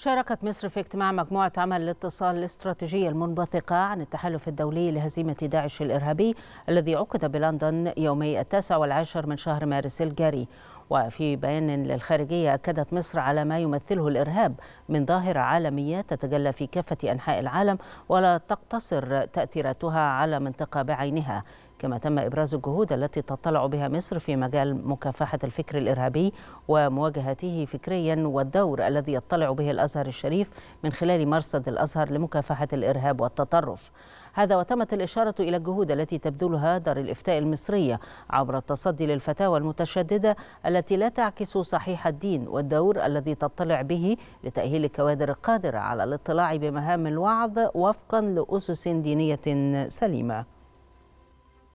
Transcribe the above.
شاركت مصر في اجتماع مجموعة عمل الاتصال الاستراتيجية المنبثقة عن التحالف الدولي لهزيمة داعش الإرهابي الذي عقد بلندن يومي التاسع والعاشر من شهر مارس الجاري وفي بيان للخارجية أكدت مصر على ما يمثله الإرهاب من ظاهرة عالمية تتجلى في كافة أنحاء العالم ولا تقتصر تأثيراتها على منطقة بعينها كما تم إبراز الجهود التي تطلع بها مصر في مجال مكافحة الفكر الإرهابي ومواجهته فكريا والدور الذي يطلع به الأزهر الشريف من خلال مرصد الأزهر لمكافحة الإرهاب والتطرف هذا وتمت الإشارة إلى الجهود التي تبذلها دار الإفتاء المصرية عبر التصدي للفتاوى المتشددة التي لا تعكس صحيح الدين والدور الذي تطلع به لتأهيل الكوادر القادرة على الاطلاع بمهام الوعظ وفقا لأسس دينية سليمة